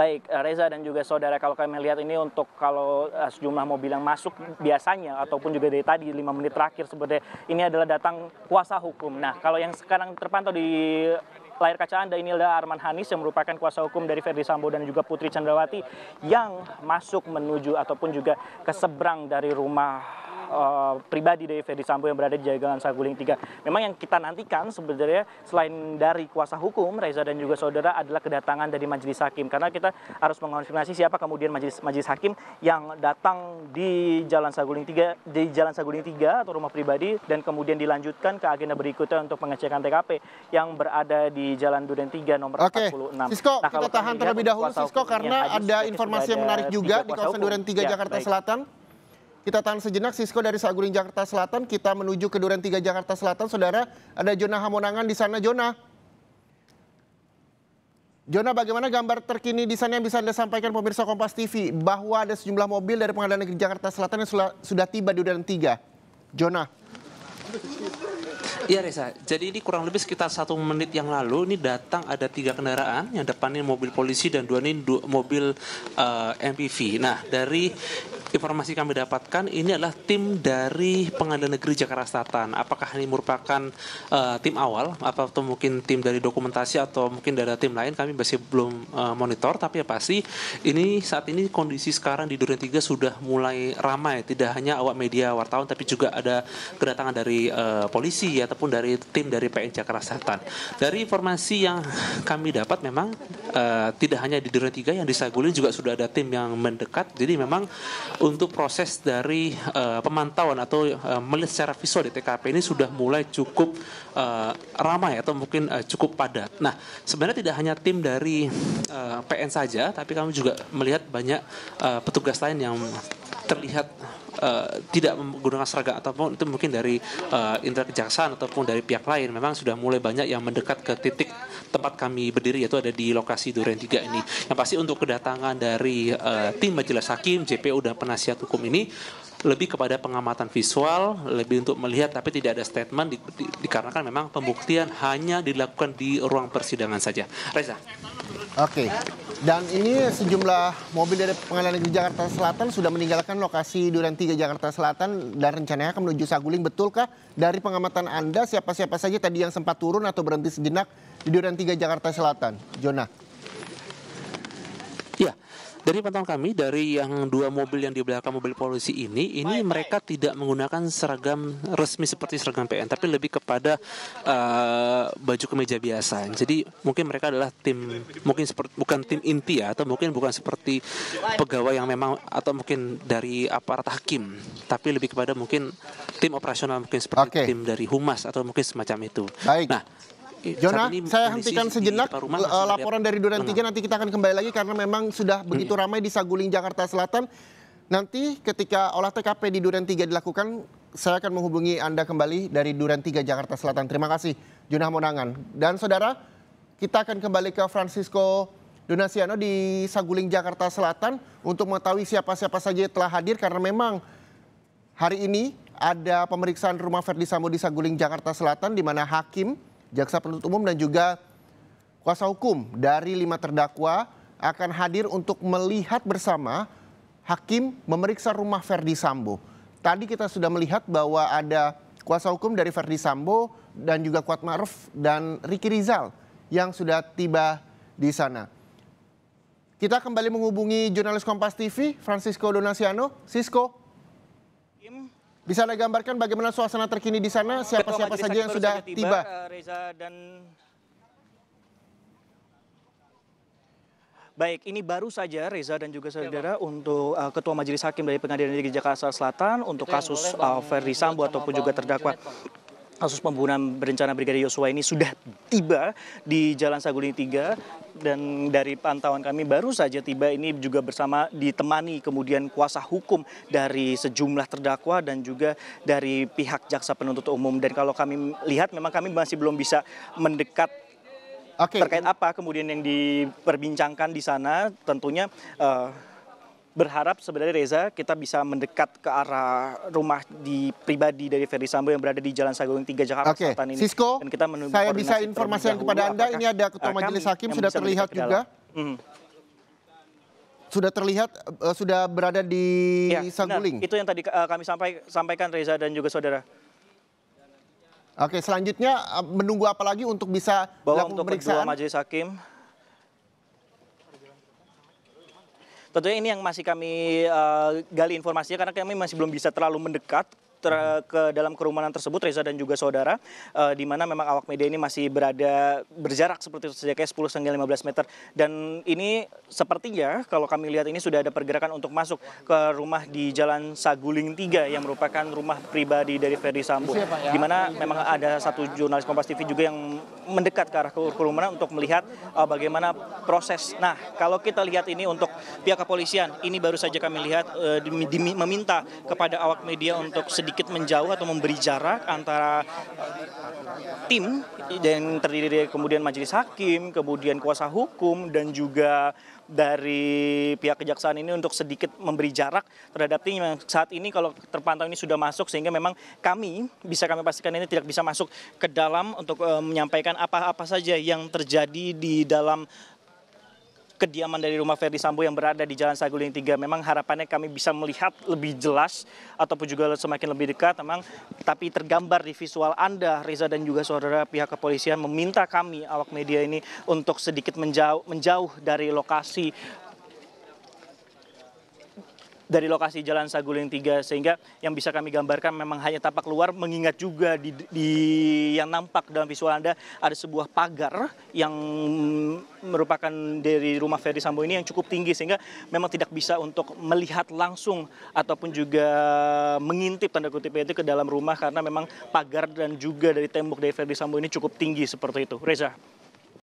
Baik, eh, Reza dan juga saudara kalau kami lihat ini untuk kalau eh, sejumlah mobil yang masuk biasanya ataupun juga dari tadi 5 menit terakhir sebenarnya ini adalah datang kuasa hukum. Nah, kalau yang sekarang terpantau di layar kaca Anda ini adalah Arman Hanis yang merupakan kuasa hukum dari Ferdi Sambo dan juga Putri Candrawati yang masuk menuju ataupun juga ke seberang dari rumah Eh, pribadi dari Ferdi Sambo yang berada di Jalan Saguling 3. Memang yang kita nantikan sebenarnya selain dari kuasa hukum Reza dan juga saudara adalah kedatangan dari majelis hakim karena kita harus mengonfirmasi siapa kemudian majelis majelis hakim yang datang di Jalan Saguling 3 di Jalan Saguling 3 atau rumah pribadi dan kemudian dilanjutkan ke agenda berikutnya untuk pengecekan TKP yang berada di Jalan Duren 3 nomor Oke. 46. Sisko, nah, kita tahan terlebih dahulu Sisko karena ada informasi yang menarik juga di kawasan Duren 3 ya, Jakarta baik. Selatan. Kita tahan sejenak Sisko dari Saguling Jakarta Selatan, kita menuju ke Duren 3 Jakarta Selatan. Saudara, ada Jona Hamonangan di sana, Jona. Jona, bagaimana gambar terkini di sana yang bisa Anda sampaikan pemirsa Kompas TV bahwa ada sejumlah mobil dari Pengadilan Negeri Jakarta Selatan yang sudah, sudah tiba di Duren 3? Jona. Iya Reza, jadi ini kurang lebih sekitar satu menit yang lalu ini datang ada tiga kendaraan yang depannya mobil polisi dan dua ini mobil uh, eh, MPV. Nah dari informasi kami dapatkan ini adalah tim dari Pengadilan Negeri Jakarta Selatan. Apakah ini merupakan uh, tim awal atau mungkin tim dari dokumentasi atau mungkin dari tim lain kami masih belum uh, monitor tapi ya pasti ini saat ini kondisi sekarang di Duren 3 sudah mulai ramai tidak hanya awak media wartawan tapi juga ada kedatangan dari uh, polisi ya, ataupun dari tim dari PN Jakarta Selatan. Dari informasi yang kami dapat memang uh, tidak hanya di Duren 3 yang disaguling juga sudah ada tim yang mendekat. Jadi memang untuk proses dari uh, pemantauan atau uh, melihat secara visual di TKP ini sudah mulai cukup uh, ramai atau mungkin uh, cukup padat. Nah, sebenarnya tidak hanya tim dari uh, PN saja, tapi kami juga melihat banyak uh, petugas lain yang terlihat Uh, tidak menggunakan seragam ataupun itu mungkin dari uh, intel kejaksaan ataupun dari pihak lain memang sudah mulai banyak yang mendekat ke titik tempat kami berdiri yaitu ada di lokasi Duren 3 ini. Yang nah, pasti untuk kedatangan dari uh, tim majelis hakim, JPU dan penasihat hukum ini lebih kepada pengamatan visual, lebih untuk melihat tapi tidak ada statement di, di, dikarenakan memang pembuktian hanya dilakukan di ruang persidangan saja. Reza. Oke. Dan ini sejumlah mobil dari Pengadilan Negeri Jakarta Selatan sudah meninggalkan lokasi Duren 3 Jakarta Selatan dan rencananya akan menuju Saguling. Betulkah dari pengamatan Anda siapa-siapa saja tadi yang sempat turun atau berhenti sejenak di Duren 3 Jakarta Selatan? Jonah. Ya, dari pantauan kami dari yang dua mobil yang di belakang mobil polisi ini, ini mereka tidak menggunakan seragam resmi seperti seragam PN, tapi lebih kepada uh, baju kemeja biasa. Jadi mungkin mereka adalah tim, mungkin seperti bukan tim inti ya, atau mungkin bukan seperti pegawai yang memang atau mungkin dari aparat hakim, tapi lebih kepada mungkin tim operasional mungkin seperti okay. tim dari humas atau mungkin semacam itu. Baik. Nah, Iya, Jonah, saya hentikan sejenak rumah, eh, laporan dari Duren Tiga nanti kita akan kembali lagi karena memang sudah hmm. begitu ramai di Saguling Jakarta Selatan. Nanti ketika olah TKP di Duren Tiga dilakukan, saya akan menghubungi Anda kembali dari Duren Tiga Jakarta Selatan. Terima kasih Jonah Monangan. Dan saudara, kita akan kembali ke Francisco Donasiano di Saguling Jakarta Selatan untuk mengetahui siapa-siapa saja yang telah hadir karena memang hari ini ada pemeriksaan rumah Verdi Sambo di Saguling Jakarta Selatan di mana hakim jaksa penuntut umum dan juga kuasa hukum dari lima terdakwa akan hadir untuk melihat bersama hakim memeriksa rumah Verdi Sambo. Tadi kita sudah melihat bahwa ada kuasa hukum dari Verdi Sambo dan juga Kuat Maruf dan Riki Rizal yang sudah tiba di sana. Kita kembali menghubungi jurnalis Kompas TV, Francisco Donasiano. Sisko, bisa Anda gambarkan bagaimana suasana terkini di sana? Siapa-siapa saja yang sudah tiba? tiba? Eh, Reza dan Baik, ini baru saja Reza dan juga iya, saudara untuk uh, Ketua Majelis Hakim dari Pengadilan Negeri Jakarta Selatan untuk kasus uh, Ferdi Sambo ataupun juga terdakwa kasus pembunuhan berencana Brigadir Yosua ini sudah tiba di Jalan Saguling 3 dan dari pantauan kami baru saja tiba ini juga bersama ditemani kemudian kuasa hukum dari sejumlah terdakwa dan juga dari pihak jaksa penuntut umum dan kalau kami lihat memang kami masih belum bisa mendekat okay. terkait apa kemudian yang diperbincangkan di sana tentunya uh, berharap sebenarnya Reza kita bisa mendekat ke arah rumah di pribadi dari Ferry Sambo yang berada di Jalan Saguling 3 Jakarta okay. Selatan ini. Sisko, Dan kita menunggu saya bisa informasikan kepada Anda, ini ada Ketua eh, Majelis Hakim sudah terlihat juga. Mm -hmm sudah terlihat uh, sudah berada di ya, Saguling. Benar. Itu yang tadi uh, kami sampai, sampaikan Reza dan juga saudara. Oke, selanjutnya menunggu apa lagi untuk bisa Bahwa untuk pemeriksaan? kedua majelis hakim tentunya ini yang masih kami eh, gali informasinya karena kami masih belum bisa terlalu mendekat ter, ke dalam kerumunan tersebut Reza dan juga saudara uh, di mana memang awak media ini masih berada berjarak seperti itu sejaknya 10 hingga 15 meter dan ini sepertinya kalau kami lihat ini sudah ada pergerakan untuk masuk ke rumah di Jalan Saguling 3 yang merupakan rumah pribadi dari Ferdi Sambo ya? di mana memang ada satu jurnalis Kompas TV juga yang mendekat ke arah kerumunan untuk melihat uh, bagaimana proses. Nah, kalau kita lihat ini untuk pihak kepolisian ini baru saja kami lihat uh, di, di, meminta kepada awak media untuk sedikit sedikit menjauh atau memberi jarak antara eh, tim yang terdiri dari kemudian majelis hakim, kemudian kuasa hukum dan juga dari pihak kejaksaan ini untuk sedikit memberi jarak terhadap tim yang saat ini kalau terpantau ini sudah masuk sehingga memang kami bisa kami pastikan ini tidak bisa masuk ke dalam untuk eh, menyampaikan apa-apa saja yang terjadi di dalam kediaman dari rumah Ferdi Sambo yang berada di Jalan Saguling 3. Memang harapannya kami bisa melihat lebih jelas ataupun juga semakin lebih dekat memang tapi tergambar di visual Anda Reza dan juga saudara pihak kepolisian meminta kami awak media ini untuk sedikit menjauh menjauh dari lokasi dari lokasi Jalan Saguling 3 sehingga yang bisa kami gambarkan memang hanya tampak luar mengingat juga di, di yang nampak dalam visual Anda ada sebuah pagar yang merupakan dari rumah Ferry Sambo ini yang cukup tinggi sehingga memang tidak bisa untuk melihat langsung ataupun juga mengintip tanda kutip itu ke dalam rumah karena memang pagar dan juga dari tembok dari Ferry Sambo ini cukup tinggi seperti itu. Reza.